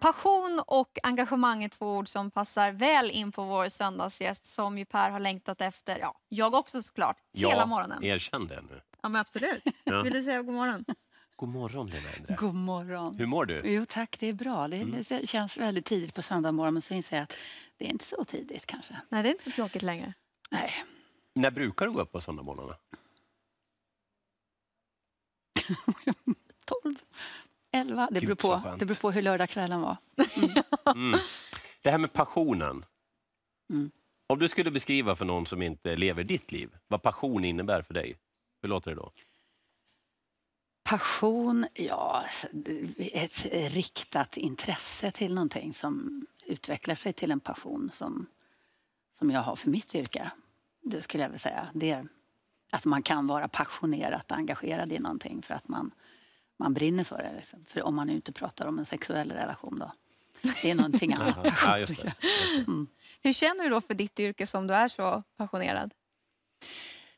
Passion och engagemang är två ord som passar väl in på vår söndagsgäst som ju Per har längtat efter. Ja, jag också såklart, ja, hela morgonen. Erkänn det nu. Ja, men absolut. Ja. Vill du säga god morgon? God morgon, Lena Endre. God morgon. Hur mår du? Jo tack, det är bra. Det mm. känns väldigt tidigt på söndag morgon men så inser jag att det är inte så tidigt kanske. Nej, det är inte så tråkigt längre. Nej. När brukar du gå upp på söndagsmorgnarna? 11, det beror, på, det beror på hur lördagskvällen var. Mm. mm. Det här med passionen. Mm. Om du skulle beskriva för någon som inte lever ditt liv, vad passion innebär för dig, hur låter det då? Passion, ja, alltså, ett riktat intresse till någonting som utvecklar sig till en passion som, som jag har för mitt yrke. Det skulle jag vilja säga. Det, att man kan vara passionerat engagerad i någonting för att man man brinner för det. Liksom. För om man inte pratar om en sexuell relation då. Det är någonting annat. ja, just det, just det. Mm. Hur känner du då för ditt yrke som du är så passionerad?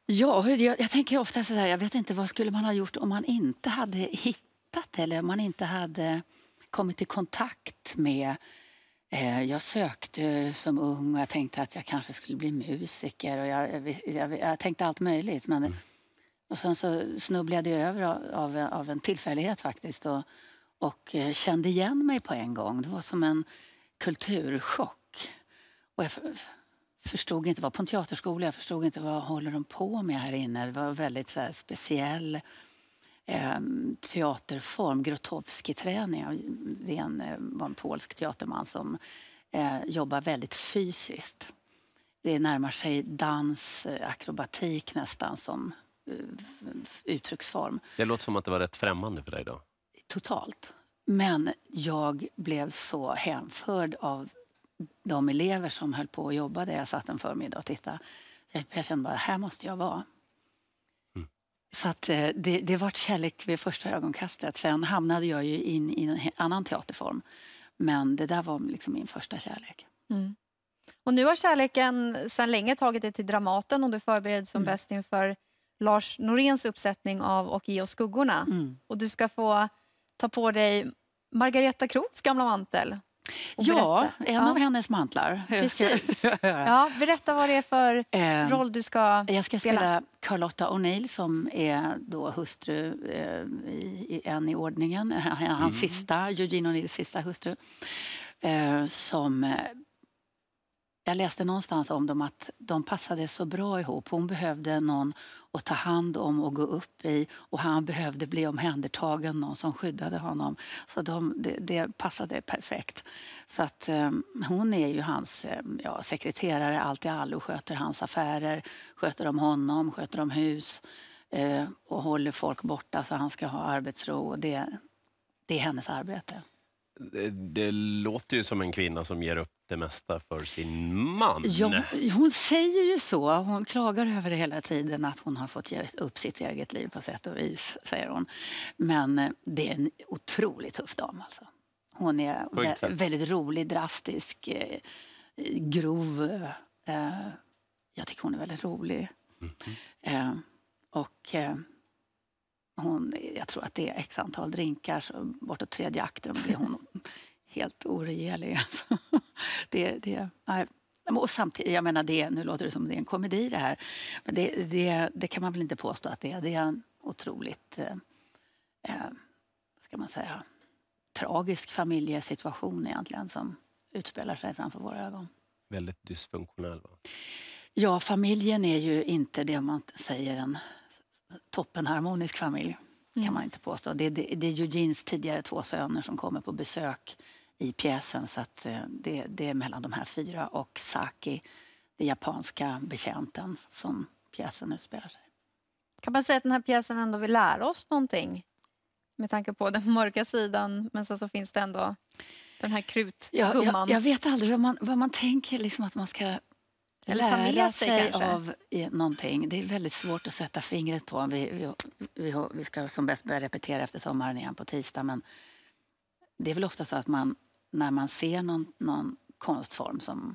Ja, jag, jag tänker ofta så här, jag vet inte vad skulle man ha gjort om man inte hade hittat eller om man inte hade kommit i kontakt med eh, jag sökte som ung och jag tänkte att jag kanske skulle bli musiker. Och jag, jag, jag, jag tänkte allt möjligt. Men mm. Och sen så snubblade jag över av, av en tillfällighet faktiskt och, och eh, kände igen mig på en gång. Det var som en kulturchock. Och jag förstod inte, var på en teaterskola, jag förstod inte vad håller de på med här inne. Det var väldigt så här, speciell ehm, teaterform, Grotowski-träning. Det en, eh, var en polsk teaterman som eh, jobbar väldigt fysiskt. Det närmar sig dans, eh, akrobatik nästan som Eh, uttrycksform. Det låter som att det var rätt främmande för dig då? Totalt. Men jag blev så hänförd av de elever som höll på och jobbade. Jag satt en förmiddag och tittade. Jag kände bara, här måste jag vara. Mm. Så att eh, det, det var kärlek vid första ögonkastet. Sen hamnade jag ju in i en annan teaterform. Men det där var liksom min första kärlek. Mm. Och nu har kärleken sedan länge tagit dig till Dramaten och du förbereds som mm. bäst inför Lars Noréns uppsättning av Och ge oss skuggorna. Mm. Och du ska få ta på dig Margareta Kroks gamla mantel. Ja, en ja. av hennes mantlar. Precis. ja, berätta vad det är för eh, roll du ska spela. Jag ska spela, Carlotta O'Neill som är då hustru eh, i, i, en i ordningen, hans mm. sista, Eugene O'Neills sista hustru. Eh, som jag läste någonstans om dem att de passade så bra ihop. Hon behövde någon att ta hand om och gå upp i och han behövde bli omhändertagen, någon som skyddade honom. Så de, det, det, passade perfekt. Så att um, hon är ju hans ehm, ja, sekreterare allt i allo, sköter hans affärer, sköter om honom, sköter om hus eh, och håller folk borta så han ska ha arbetsro. Och det, det är hennes arbete det låter ju som en kvinna som ger upp det mesta för sin man. Ja, hon säger ju så. Hon klagar över det hela tiden att hon har fått ge upp sitt eget liv på sätt och vis, säger hon. Men eh, det är en otroligt tuff dam alltså. Hon är Sjukt, väldigt rolig, drastisk, eh, grov. Eh, jag tycker hon är väldigt rolig. Mm -hmm. Och hon, jag tror att det är x antal drinkar, så bortåt tredje akten blir hon helt oregerlig. Alltså, det, det, Och samtidigt, jag menar det, nu låter det som det är en komedi det här, men det, det, det kan man väl inte påstå att det är. Det är en otroligt, eh, eh ska man säga, tragisk familjesituation egentligen som utspelar sig framför våra ögon. Väldigt dysfunktionell va? Ja, familjen är ju inte det man säger en toppenharmonisk familj, kan mm. man inte påstå. Det är, det, det är Eugenes tidigare två söner som kommer på besök i pjäsen. Så att eh, det, det, är mellan de här fyra och Saki, den japanska betjänten, som pjäsen utspelar sig. Kan man säga att den här pjäsen ändå vill lära oss någonting? Med tanke på den mörka sidan, men sen så finns det ändå den här krutgumman. Ja, jag, jag, vet aldrig vad man, vad man tänker liksom att man ska eller ta med sig, sig kanske. av någonting. Det är väldigt svårt att sätta fingret på. Vi, vi, vi, ska som bäst börja repetera efter sommaren igen på tisdag. Men det är väl ofta så att man, när man ser någon, någon konstform som,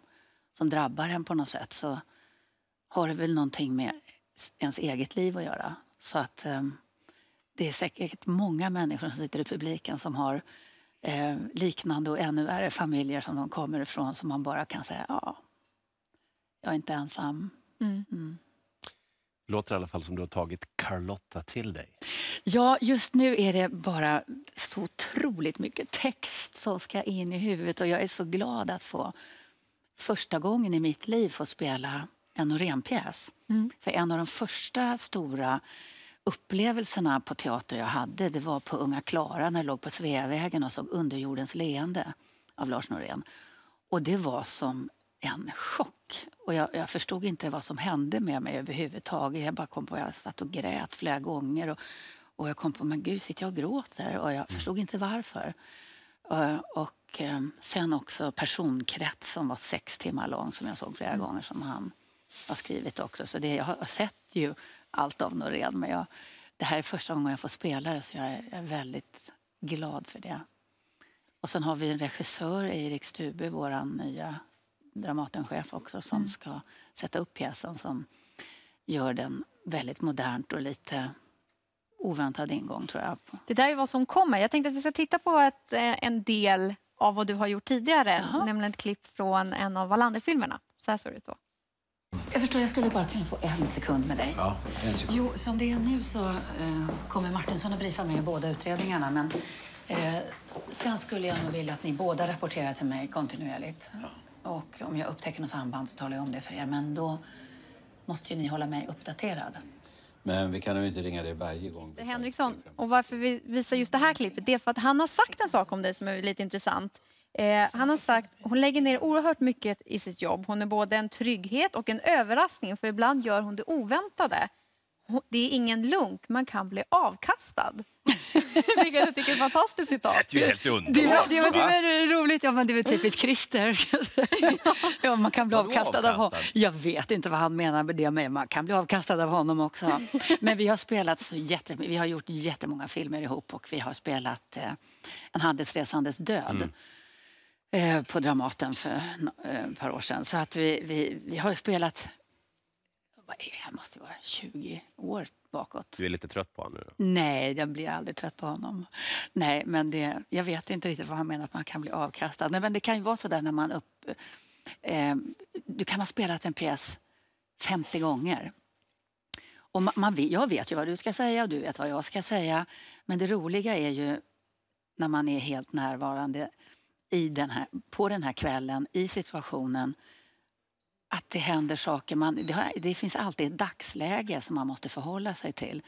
som drabbar en på något sätt så har det väl någonting med ens eget liv att göra. Så att eh, det är säkert många människor som sitter i publiken som har eh, liknande och ännu värre familjer som de kommer ifrån som man bara kan säga ja, jag är inte ensam. Mm. Mm. låter i alla fall som du har tagit Carlotta till dig. Ja, just nu är det bara så otroligt mycket text som ska in i huvudet och jag är så glad att få första gången i mitt liv få spela en Norénpjäs. Mm. För en av de första stora upplevelserna på teater jag hade det var på Unga Klara när jag låg på Sveavägen och såg Underjordens leende av Lars Norén. Och det var som en chock. Och jag, jag, förstod inte vad som hände med mig överhuvudtaget. Jag bara kom på jag satt och grät flera gånger. Och, och jag kom på, men gud, sitter jag och gråter? Och jag mm. förstod inte varför. Eh, och, eh, sen också personkrets som var sex timmar lång som jag såg flera mm. gånger som han har skrivit också. Så det, jag har sett ju allt av Norén men jag, det här är första gången jag får spela det så jag är, jag är väldigt glad för det. Och sen har vi en regissör, Erik Stube, vår nya Dramatenchef också som mm. ska sätta upp pjäsen som gör den väldigt modernt och lite oväntad ingång tror jag. Det där är vad som kommer. Jag tänkte att vi ska titta på ett, eh, en del av vad du har gjort tidigare, Jaha. nämligen ett klipp från en av Wallander-filmerna. Så här såg det ut då. Jag förstår, jag skulle bara kunna få en sekund med dig. Ja, en sekund. Jo, som det är nu så eh, kommer Martinsson att briefa mig i båda utredningarna, men eh, sen skulle jag nog vilja att ni båda rapporterar till mig kontinuerligt. Ja. Och om jag upptäcker något samband så talar jag om det för er. Men då måste ju ni hålla mig uppdaterad. Men vi kan ju inte ringa dig varje gång. Det Henriksson, och varför vi visar just det här klippet det är för att han har sagt en sak om dig som är lite intressant. Eh, han har sagt hon lägger ner oerhört mycket i sitt jobb. Hon är både en trygghet och en överraskning för ibland gör hon det oväntade. Det är ingen lunk, man kan bli avkastad. Vilket jag tycker är ett fantastiskt citat. Det är ju helt underbart. Det var, det var, det var roligt. Ja, men det är väl typiskt Christer. ja, man kan bli avkastad, avkastad av honom. Jag vet inte vad han menar med det, men man kan bli avkastad av honom också. Men vi har spelat så jätte, vi har gjort jättemånga filmer ihop och vi har spelat eh, En handelsresandes död. Mm eh, på Dramaten för eh, ett par år sedan. Så att vi, vi, vi har spelat, vad är det, måste vara 20 år bakåt. Du är lite trött på honom nu? Nej, jag blir aldrig trött på honom. Nej, men det, jag vet inte riktigt vad han menar att man kan bli avkastad. Nej, men det kan ju vara så där när man upp... Eh, du kan ha spelat en pjäs 50 gånger. Och man, man, jag vet ju vad du ska säga och du vet vad jag ska säga. Men det roliga är ju när man är helt närvarande i den här, på den här kvällen, i situationen att det händer saker. Man, det, har, det, finns alltid ett dagsläge som man måste förhålla sig till.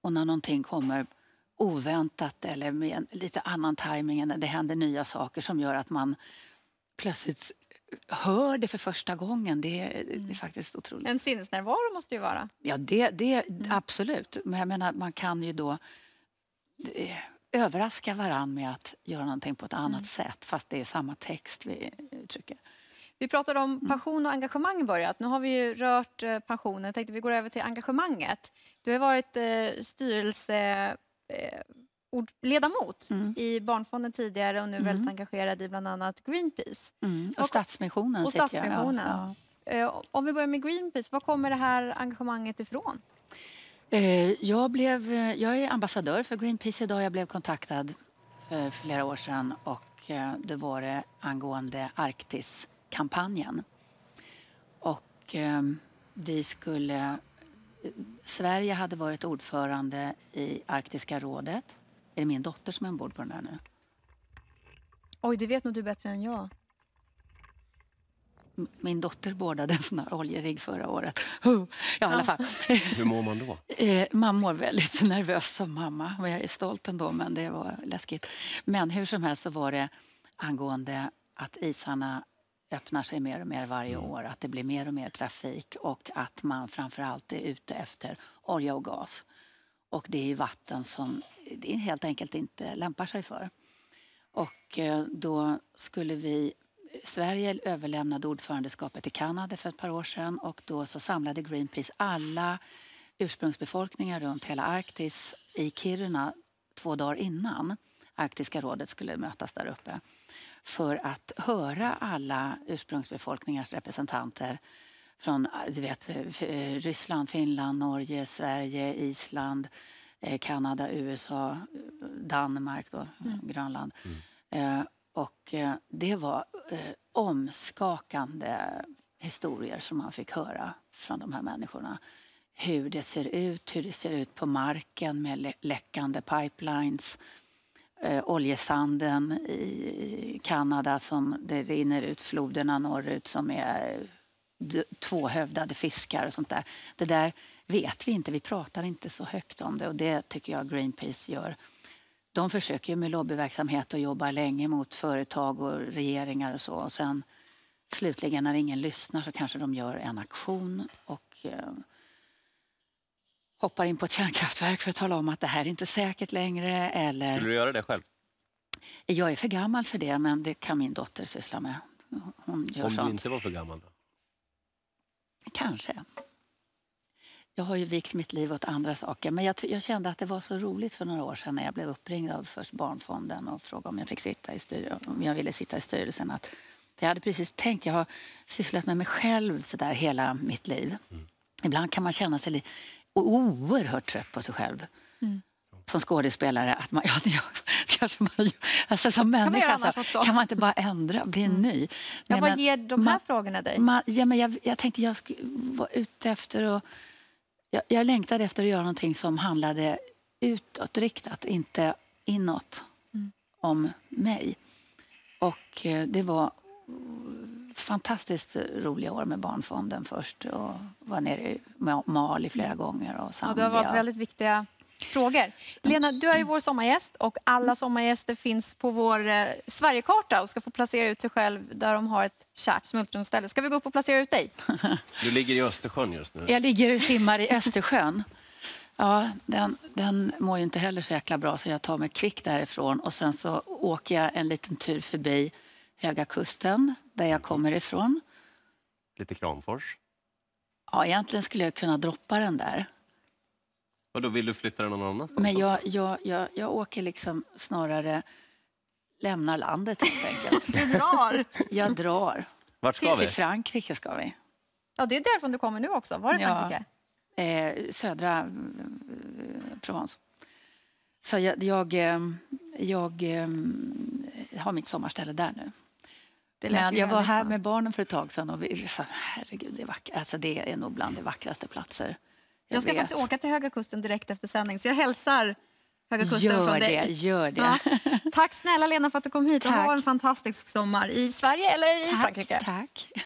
Och när någonting kommer oväntat eller med en, lite annan timing, det händer nya saker som gör att man plötsligt hör det för första gången. Det, mm. det är mm. faktiskt otroligt. En sinnesnärvaro måste ju vara. Ja, det, det mm. absolut. Men jag menar, man kan ju då det, eh, överraska varann med att göra någonting på ett annat mm. sätt fast det är samma text vi uttrycker. Vi pratade om mm. passion och engagemang i början. Nu har vi ju rört eh, passionen. Jag tänkte vi går över till engagemanget. Du har varit eh, styrelseledamot eh, mm. i Barnfonden tidigare och nu mm. väldigt engagerad i bland annat Greenpeace. Mm. Och, och Stadsmissionen. Och Stadsmissionen. Ja, ja. Eh, om vi börjar med Greenpeace, var kommer det här engagemanget ifrån? Eh, jag, blev, eh, jag är ambassadör för Greenpeace idag. Jag blev kontaktad för flera år sedan och det var det angående Arktis kampanjen. Och eh, vi skulle... Sverige hade varit ordförande i Arktiska rådet. Är det min dotter som är ombord på den här nu? Oj, det vet nog du bättre än jag. min dotter bådade en sån här oljerigg förra året. ja, i alla fall. Hur mår man då? Eh, man mår väldigt nervös som mamma. jag är stolt ändå, men det var läskigt. Men hur som helst så var det angående att isarna öppnar sig mer och mer varje mm. år, att det blir mer och mer trafik och att man framförallt är ute efter olja och gas. Och det är vatten som det helt enkelt inte lämpar sig för. Och eh, då skulle vi Sverige överlämnade ordförandeskapet till Kanada för ett par år sedan och då så samlade Greenpeace alla ursprungsbefolkningar runt hela Arktis i Kiruna två dagar innan Arktiska rådet skulle mötas där uppe för att höra alla ursprungsbefolkningars representanter från du vet, Ryssland, Finland, Norge, Sverige, Island, eh, Kanada, USA, Danmark, då, mm. Grönland. Mm. Eh, och eh, det var omskakande historier som man fick höra från de här människorna. Hur det ser ut, hur det ser ut på marken med läckande pipelines, eh, oljesanden i Kanada som det rinner ut floderna norrut som är eh, tvåhövdade fiskar och sånt där. Det där vet vi inte, vi pratar inte så högt om det och det tycker jag Greenpeace gör. De försöker med lobbyverksamhet och jobbar länge mot företag och regeringar och så och sen slutligen när ingen lyssnar så kanske de gör en aktion och eh, hoppar in på ett kärnkraftverk för att tala om att det här är inte säkert längre. Eller... Skulle du göra det själv? Jag är för gammal för det, men det kan min dotter syssla med. Hon gör Om sånt. du inte var för gammal? Då? Kanske. Jag har ju vikt mitt liv åt andra saker. Men jag, jag, kände att det var så roligt för några år sedan när jag blev uppringd av först Barnfonden och frågade om jag, fick sitta i om jag ville sitta i styrelsen. Att, jag hade precis tänkt, jag har sysslat med mig själv så där hela mitt liv. Mm. Ibland kan man känna sig och oerhört trött på sig själv. Mm. Som skådespelare, att man, ja, ja, kanske man, alltså som människa kan, alltså, kan man inte bara ändra, och bli mm. ny? Nej, ja, vad men, ger de här man, frågorna dig? Man, ja, men jag, jag tänkte jag var ute efter och jag, jag längtade efter att göra någonting som handlade utåtriktat, inte inåt, mm. om mig. Och eh, det var fantastiskt roliga år med Barnfonden först och var nere i Mali flera mm. gånger och Zambia. det har varit väldigt viktiga frågor. Lena, du är ju vår sommargäst och alla mm. sommargäster finns på vår eh, Sverigekarta och ska få placera ut sig själv där de har ett kärt smultronställe. Ska vi gå upp och placera ut dig? Du ligger i Östersjön just nu. Jag ligger och simmar i Östersjön. Ja, den, den mår ju inte heller så jäkla bra så jag tar mig kvickt därifrån och sen så åker jag en liten tur förbi Höga Kusten, där jag kommer ifrån. Lite Kramfors? Ja, egentligen skulle jag kunna droppa den där. Och då vill du flytta den någon annanstans? Men jag, jag, jag, jag åker liksom snarare, lämnar landet helt enkelt. du drar? Jag drar. Vart ska till, vi? Till Frankrike ska vi. Ja, det är därifrån du kommer nu också. Var det Frankrike? Ja, eh, södra eh, Provence. Så jag, jag, eh, jag, jag eh, har mitt sommarställe där nu med. Jag var här med barnen för ett tag sedan och vi fan, herregud, det är, vackert. Alltså, det är nog bland de vackraste platser jag, jag ska vet. faktiskt åka till Höga Kusten direkt efter sändning, så jag hälsar Höga Kusten gör från dig. Det, gör det. Tack snälla Lena för att du kom hit tack. och ha en fantastisk sommar i Sverige eller i tack, Frankrike. Tack.